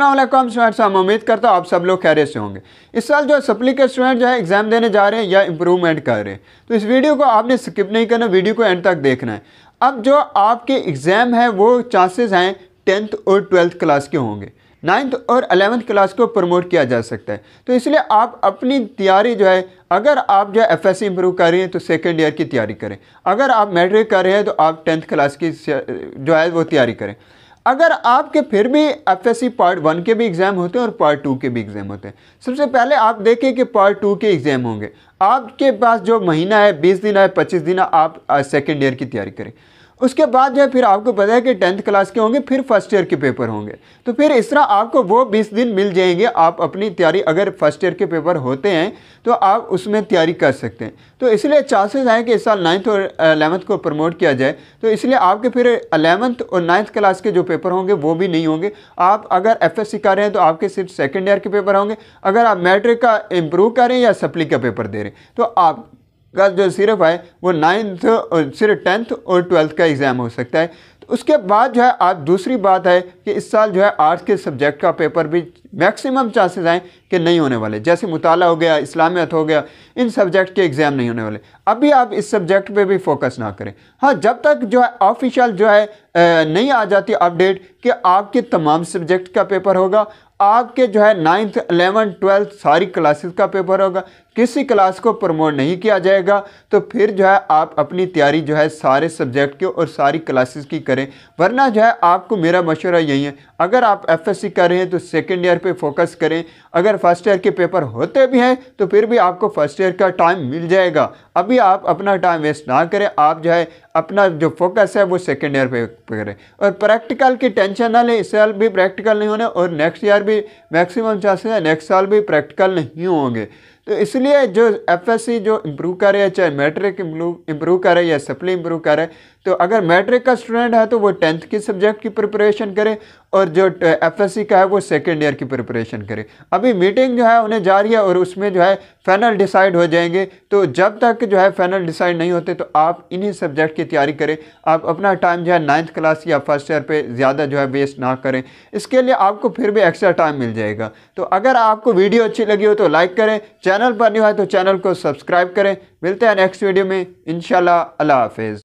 Aslam students हम उम्मीद करता हूँ आप सब लोग कैरे से होंगे इस साल जो सप्ली के स्टूडेंट जो है एग्जाम देने जा रहे हैं या इम्प्रूवमेंट कर रहे हैं तो इस वीडियो को आपने स्किप नहीं करना वीडियो को एंड तक देखना है अब जो आपके एग्ज़ाम है वो चांसेस हैं टेंथ और ट्वेल्थ क्लास के होंगे नाइन्थ और अलेवंथ क्लास को प्रमोट किया जा सकता है तो इसलिए आप अपनी तैयारी जो है अगर आप जो है एफ एस इम्प्रूव कर रहे हैं तो सेकेंड ईयर की तैयारी करें अगर आप मैट्रिक कर रहे हैं तो आप टेंथ क्लास की जो है वो तैयारी करें अगर आपके फिर भी F S C part one के भी एग्ज़ाम होते हैं और पार्ट टू के भी एग्ज़ाम होते हैं सबसे पहले आप देखें कि पार्ट टू के एग्ज़ाम होंगे आपके पास जो महीना है बीस दिन है पच्चीस दिन है आप सेकेंड ईयर की तैयारी करें उसके बाद जो है फिर आपको पता है कि टेंथ क्लास के होंगे फिर फर्स्ट ईयर के पेपर होंगे तो फिर इस तरह आपको वो बीस दिन मिल जाएंगे आप अपनी तैयारी अगर फर्स्ट ईयर के पेपर होते हैं तो आप उसमें तैयारी कर सकते हैं तो इसलिए चांसेस हैं कि इस साल नाइन्थ और अलेवंथ को प्रमोट किया जाए तो इसलिए आपके फिर अलेवंथ और नाइन्थ क्लास के जो पेपर होंगे वो भी नहीं होंगे आप अगर एफ एस कर रहे हैं तो आपके सिर्फ सेकेंड ईयर के पेपर होंगे अगर आप मैट्रिक का इम्प्रूव करें या सप्ली का पेपर दे रहे तो तो आपका जो सिर्फ है वो नाइन्थ और सिर्फ टेंथ और ट्वेल्थ का एग्ज़ाम हो सकता है तो उसके बाद जो है आप दूसरी बात है कि इस साल जो है आर्ट्स के सब्जेक्ट का पेपर भी मैक्सिमम चांसेस आए कि नहीं होने वाले जैसे मुताला हो गया इस्लामियत हो गया इन सब्जेक्ट के एग्ज़ाम नहीं होने वाले अभी आप इस सब्जेक्ट पे भी फोकस ना करें हाँ जब तक जो है ऑफिशियल जो है नहीं आ जाती अपडेट कि आपके तमाम सब्जेक्ट का पेपर होगा आपके जो है नाइन्थ अलेवन्थ ट्वेल्थ सारी क्लासेस का पेपर होगा किसी क्लास को प्रमोट नहीं किया जाएगा तो फिर जो है आप अपनी तैयारी जो है सारे सब्जेक्ट की और सारी क्लासेस की करें वरना जो है आपको मेरा मशवरा यही है अगर आप एफएससी कर रहे हैं तो सेकेंड ईयर पे फोकस करें अगर फर्स्ट ईयर के पेपर होते भी हैं तो फिर भी आपको फर्स्ट ईयर का टाइम मिल जाएगा अभी आप अपना टाइम वेस्ट ना करें आप जो है अपना जो फोकस है वो सेकेंड ईयर पे करें और प्रैक्टिकल की टेंशन ना लें इस साल भी प्रैक्टिकल नहीं होने और नेक्स्ट ईयर भी मैक्सिमम चांसेस है नेक्स्ट साल भी प्रैक्टिकल नहीं होंगे तो इसलिए जो एफएससी जो इम्प्रूव करे चाहे मैट्रिक इम्प्रूव करे या सप्ली इम्प्रूव करे तो अगर मैट्रिक का स्टूडेंट है तो वो टेंथ की सब्जेक्ट की प्रिपरेशन करे और जो एफएससी का है वो सेकेंड ईयर की प्रिपरेशन करे अभी मीटिंग जो है उन्हें जा रही है और उसमें जो है फाइनल डिसाइड हो जाएंगे तो जब तक जो है फाइनल डिसाइड नहीं होते तो आप इन्हीं सब्जेक्ट की तैयारी करें आप अपना टाइम जो है नाइन्थ क्लास या फर्स्ट ईयर पर ज़्यादा जो है वेस्ट ना करें इसके लिए आपको फिर भी एक्स्ट्रा टाइम मिल जाएगा तो अगर आपको वीडियो अच्छी लगी हो तो लाइक करें चैनल पर न्यू है तो चैनल को सब्सक्राइब करें मिलते हैं नेक्स्ट वीडियो में इन अल्लाह हाफिज़